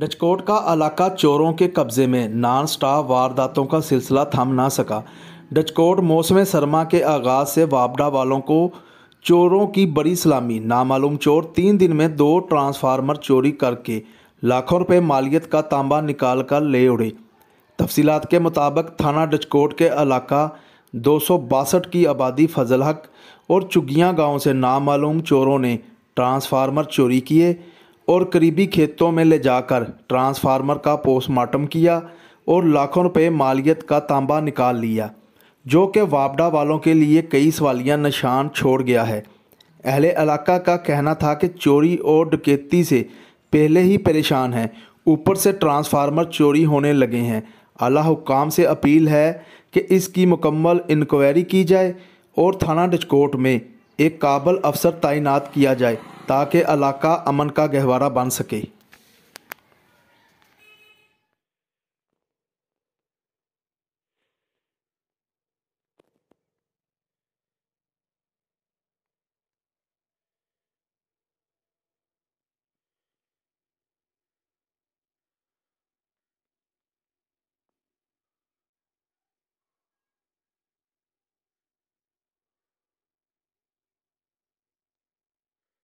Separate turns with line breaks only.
डचकोट का इलाका चोरों के कब्ज़े में नॉन स्टॉप वारदातों का सिलसिला थम ना सका डचकोट मौसम सरमा के आगाज़ से वापडा वालों को चोरों की बड़ी सलामी नामालूम चोर तीन दिन में दो ट्रांसफार्मर चोरी करके लाखों रुपए मालियत का तांबा निकाल कर ले उड़े तफसीत के मुताबिक थाना डचकोट के इलाका दो की आबादी फजल हक और चुगियाँ गाँव से नामालूम चोरों ने ट्रांसफार्मर चोरी किए और करीबी खेतों में ले जाकर ट्रांसफार्मर का पोस्टमार्टम किया और लाखों रुपए मालियत का तांबा निकाल लिया जो कि वापडा वालों के लिए कई सवालिया निशान छोड़ गया है अहले इलाका का कहना था कि चोरी और डकैती से पहले ही परेशान हैं ऊपर से ट्रांसफार्मर चोरी होने लगे हैं अला हुकाम से अपील है कि इसकी मुकम्मल इंक्वायरी की जाए और थाना डचकोट में एक काबल अफसर तैनात किया जाए ताकि इलाका अमन का गहवारा बन सके